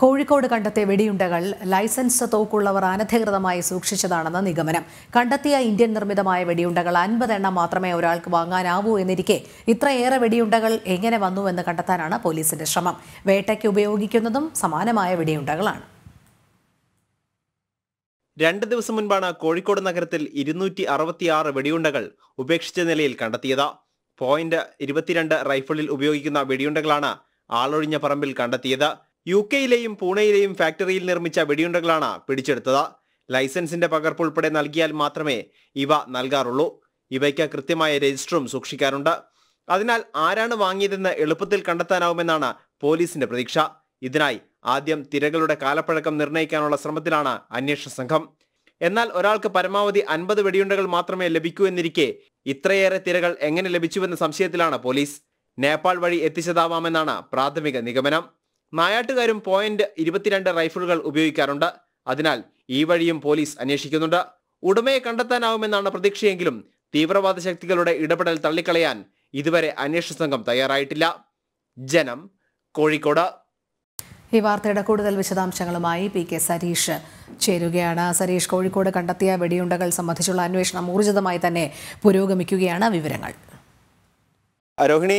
കോഴിക്കോട് കണ്ടെത്തിയ വെടിയുണ്ടകൾ ലൈസൻസ് തോക്കുള്ളവർ അനധികൃതമായി സൂക്ഷിച്ചതാണെന്ന് നിഗമനം കണ്ടെത്തിയ ഇന്ത്യൻ നിർമ്മിതമായ വെടിയുണ്ടകൾ എണ്ണം മാത്രമേ ഒരാൾക്ക് വാങ്ങാനാവൂ എന്നിരിക്കെ ഇത്രയേറെ വെടിയുണ്ടകൾ എങ്ങനെ വന്നുവെന്ന് കണ്ടെത്താനാണ് പോലീസിന്റെ ശ്രമം വേട്ടയ്ക്ക് ഉപയോഗിക്കുന്നതും സമാനമായ വെടിയുണ്ടകളാണ് രണ്ട് ദിവസം മുൻപാണ് കോഴിക്കോട് നഗരത്തിൽ ഇരുന്നൂറ്റി അറുപത്തിയാറ് വെടിയുണ്ടകൾ ഉപേക്ഷിച്ച നിലയിൽ കണ്ടെത്തിയത് പോയിന്റ് ഇരുപത്തിരണ്ട് റൈഫിളിൽ ഉപയോഗിക്കുന്ന വെടിയുണ്ടകളാണ് ആളൊഴിഞ്ഞ പറമ്പിൽ കണ്ടെത്തിയത് യു കെയിലെയും പൂനെയിലെയും ഫാക്ടറിയിൽ നിർമ്മിച്ച വെടിയുണ്ടകളാണ് പിടിച്ചെടുത്തത് ലൈസൻസിന്റെ പകർപ്പ് ഉൾപ്പെടെ നൽകിയാൽ മാത്രമേ ഇവ നൽകാറുള്ളൂ ഇവയ്ക്ക് കൃത്യമായ രജിസ്റ്ററും സൂക്ഷിക്കാറുണ്ട് അതിനാൽ ആരാണ് വാങ്ങിയതെന്ന് എളുപ്പത്തിൽ കണ്ടെത്താനാവുമെന്നാണ് പോലീസിന്റെ പ്രതീക്ഷ ഇതിനായി ആദ്യം തിരകളുടെ കാലപ്പഴക്കം നിർണ്ണയിക്കാനുള്ള ശ്രമത്തിലാണ് അന്വേഷണ സംഘം എന്നാൽ ഒരാൾക്ക് പരമാവധി അൻപത് വെടിയുണ്ടകൾ മാത്രമേ ലഭിക്കൂ എന്നിരിക്കെ ഇത്രയേറെ തിരകൾ എങ്ങനെ ലഭിച്ചുവെന്ന സംശയത്തിലാണ് പോലീസ് നേപ്പാൾ വഴി എത്തിച്ചതാവാമെന്നാണ് പ്രാഥമിക നിഗമനം നായാട്ടുകാരും പോയിന്റ് ഇരുപത്തിരണ്ട് റൈഫിളുകൾ ഉപയോഗിക്കാറുണ്ട് അതിനാൽ ഈ വഴിയും പോലീസ് അന്വേഷിക്കുന്നുണ്ട് ഉടമയെ കണ്ടെത്താനാവുമെന്നാണ് പ്രതീക്ഷയെങ്കിലും തീവ്രവാദ ശക്തികളുടെ ഇടപെടൽ തള്ളിക്കളയാൻ ഇതുവരെ അന്വേഷണ സംഘം തയ്യാറായിട്ടില്ല ജനം കോഴിക്കോട് ഈ വാർത്തയുടെ കൂടുതൽ വിശദാംശങ്ങളുമായി പി കെ സരീഷ് ചേരുകയാണ് സരീഷ് കോഴിക്കോട് കണ്ടെത്തിയ വെടിയുണ്ടകൾ സംബന്ധിച്ചുള്ള അന്വേഷണം ഊർജിതമായി തന്നെ പുരോഗമിക്കുകയാണ് വിവരങ്ങൾ രോഹിണി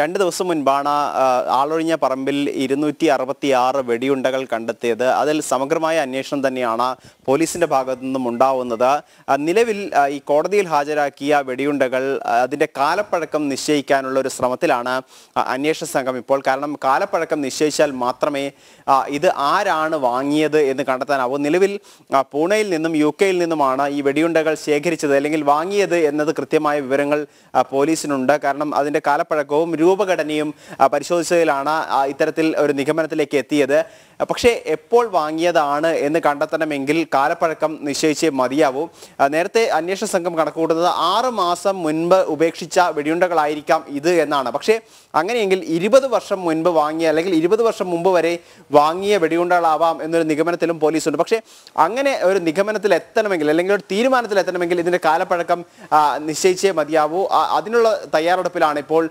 രണ്ട് ദിവസം മുൻപാണ് ആളൊഴിഞ്ഞ പറമ്പിൽ ഇരുന്നൂറ്റി അറുപത്തി ആറ് വെടിയുണ്ടകൾ കണ്ടെത്തിയത് അതിൽ സമഗ്രമായ അന്വേഷണം തന്നെയാണ് പോലീസിന്റെ ഭാഗത്തു നിന്നും ഉണ്ടാവുന്നത് നിലവിൽ ഈ കോടതിയിൽ ഹാജരാക്കിയ വെടിയുണ്ടകൾ അതിന്റെ കാലപ്പഴക്കം നിശ്ചയിക്കാനുള്ള ഒരു ശ്രമത്തിലാണ് അന്വേഷണ സംഘം ഇപ്പോൾ കാരണം കാലപ്പഴക്കം നിശ്ചയിച്ചാൽ മാത്രമേ ഇത് ആരാണ് വാങ്ങിയത് എന്ന് കണ്ടെത്താനാവൂ നിലവിൽ പൂനെയിൽ നിന്നും യു കെയിൽ നിന്നുമാണ് ഈ വെടിയുണ്ടകൾ ശേഖരിച്ചത് അല്ലെങ്കിൽ വാങ്ങിയത് എന്നത് കൃത്യമായ വിവരങ്ങൾ പോലീസിനുണ്ട് കാരണം അതിന്റെ കാലപ്പഴക്കവും രൂപഘടനയും പരിശോധിച്ചതിലാണ് ഇത്തരത്തിൽ ഒരു നിഗമനത്തിലേക്ക് എത്തിയത് പക്ഷേ എപ്പോൾ വാങ്ങിയതാണ് എന്ന് കണ്ടെത്തണമെങ്കിൽ കാലപ്പഴക്കം നിശ്ചയിച്ച് മതിയാവൂ നേരത്തെ അന്വേഷണ സംഘം കണക്കുകൂട്ടുന്നത് ആറ് മാസം മുൻപ് ഉപേക്ഷിച്ച വെടിയുണ്ടകളായിരിക്കാം ഇത് എന്നാണ് പക്ഷേ അങ്ങനെയെങ്കിൽ ഇരുപത് വർഷം മുൻപ് വാങ്ങിയ അല്ലെങ്കിൽ ഇരുപത് വർഷം മുമ്പ് വരെ വാങ്ങിയ വെടിയുണ്ടകളാവാം എന്നൊരു നിഗമനത്തിലും പോലീസുണ്ട് പക്ഷേ അങ്ങനെ ഒരു നിഗമനത്തിൽ എത്തണമെങ്കിൽ അല്ലെങ്കിൽ ഒരു തീരുമാനത്തിൽ എത്തണമെങ്കിൽ ഇതിൻ്റെ കാലപ്പഴക്കം നിശ്ചയിച്ചേ മതിയാവൂ അതിനുള്ള തയ്യാറെടുപ്പിലാണ് ഇപ്പോൾ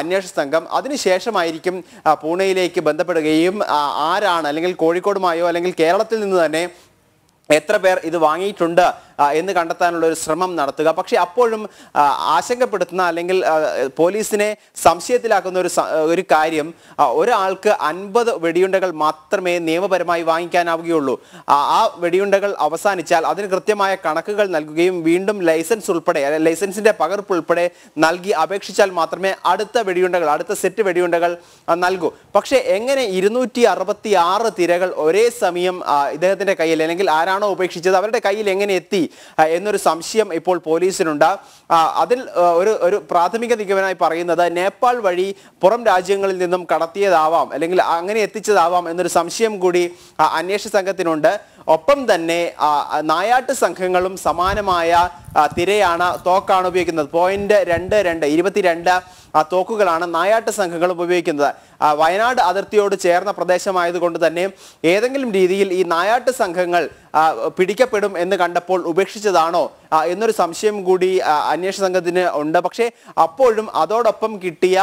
അന്വേഷണ സംഘം അതിനുശേഷമായിരിക്കും പൂനെയിലേക്ക് ബന്ധപ്പെടുകയും ആരാണ് അല്ലെങ്കിൽ കോഴിക്കോടുമായോ അല്ലെങ്കിൽ കേരളത്തിൽ നിന്ന് തന്നെ എത്ര പേർ ഇത് വാങ്ങിയിട്ടുണ്ട് എന്ന് കണ്ടെത്താനുള്ള ഒരു ശ്രമം നടത്തുക പക്ഷേ അപ്പോഴും ആശങ്കപ്പെടുത്തുന്ന അല്ലെങ്കിൽ പോലീസിനെ സംശയത്തിലാക്കുന്ന ഒരു ഒരു കാര്യം ഒരാൾക്ക് അൻപത് വെടിയുണ്ടകൾ മാത്രമേ നിയമപരമായി വാങ്ങിക്കാനാവുകയുള്ളൂ ആ വെടിയുണ്ടകൾ അവസാനിച്ചാൽ അതിന് കൃത്യമായ കണക്കുകൾ നൽകുകയും വീണ്ടും ലൈസൻസ് ഉൾപ്പെടെ ലൈസൻസിന്റെ പകർപ്പ് ഉൾപ്പെടെ നൽകി അപേക്ഷിച്ചാൽ മാത്രമേ അടുത്ത വെടിയുണ്ടകൾ അടുത്ത സെറ്റ് വെടിയുണ്ടകൾ നൽകൂ പക്ഷേ എങ്ങനെ ഇരുന്നൂറ്റി അറുപത്തി ആറ് തിരകൾ ഒരേ സമയം ഇദ്ദേഹത്തിന്റെ കയ്യിൽ അല്ലെങ്കിൽ ആരാണോ ഉപേക്ഷിച്ചത് അവരുടെ കയ്യിൽ എങ്ങനെ എത്തി എന്നൊരു സംശയം ഇപ്പോൾ പോലീസിനുണ്ട് അതിൽ ഒരു ഒരു പ്രാഥമിക നിഗമനമായി പറയുന്നത് നേപ്പാൾ വഴി പുറം രാജ്യങ്ങളിൽ നിന്നും കടത്തിയതാവാം അല്ലെങ്കിൽ അങ്ങനെ എത്തിച്ചതാവാം എന്നൊരു സംശയം കൂടി അന്വേഷണ സംഘത്തിനുണ്ട് ഒപ്പം തന്നെ നായാട്ട് സംഘങ്ങളും സമാനമായ തിരയാണ് തോക്കാണ് ഉപയോഗിക്കുന്നത് പോയിന്റ് രണ്ട് രണ്ട് ഇരുപത്തിരണ്ട് തോക്കുകളാണ് നായാട്ട് സംഘങ്ങൾ ഉപയോഗിക്കുന്നത് വയനാട് അതിർത്തിയോട് ചേർന്ന പ്രദേശമായതുകൊണ്ട് തന്നെ ഏതെങ്കിലും രീതിയിൽ ഈ നായാട്ട് സംഘങ്ങൾ പിടിക്കപ്പെടും എന്ന് കണ്ടപ്പോൾ ഉപേക്ഷിച്ചതാണോ എന്നൊരു സംശയം കൂടി അന്വേഷണ സംഘത്തിന് ഉണ്ട് പക്ഷേ അപ്പോഴും അതോടൊപ്പം കിട്ടിയ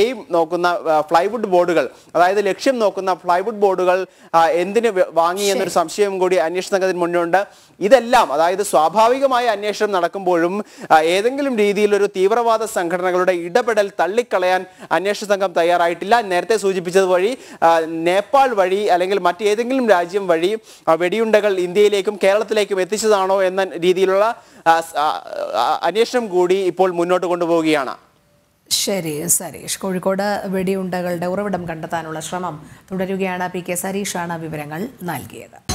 എയിം നോക്കുന്ന ഫ്ലൈവുഡ് ബോർഡുകൾ അതായത് ലക്ഷ്യം നോക്കുന്ന ഫ്ലൈവുഡ് ബോർഡുകൾ എന്തിന് വാങ്ങി എന്നൊരു സംശയം കൂടി അന്വേഷണ സംഘത്തിന് മുന്നിലുണ്ട് ഇതെല്ലാം അതായത് സ്വാഭാവികമായ അന്വേഷണം അന്വേഷണം നടക്കുമ്പോഴും ഏതെങ്കിലും രീതിയിൽ ഒരു തീവ്രവാദ സംഘടനകളുടെ ഇടപെടൽ തള്ളിക്കളയാൻ അന്വേഷണ സംഘം തയ്യാറായിട്ടില്ല നേരത്തെ സൂചിപ്പിച്ചത് വഴി നേപ്പാൾ വഴി അല്ലെങ്കിൽ മറ്റേതെങ്കിലും രാജ്യം വഴി വെടിയുണ്ടകൾ ഇന്ത്യയിലേക്കും കേരളത്തിലേക്കും എത്തിച്ചതാണോ എന്ന രീതിയിലുള്ള അന്വേഷണം കൂടി ഇപ്പോൾ മുന്നോട്ട് കൊണ്ടുപോവുകയാണ് ശരി സരീഷ് കോഴിക്കോട് വെടിയുണ്ടകളുടെ ഉറവിടം കണ്ടെത്താനുള്ള ശ്രമം തുടരുകയാണ് പി കെ സരീഷാണ് വിവരങ്ങൾ നൽകിയത്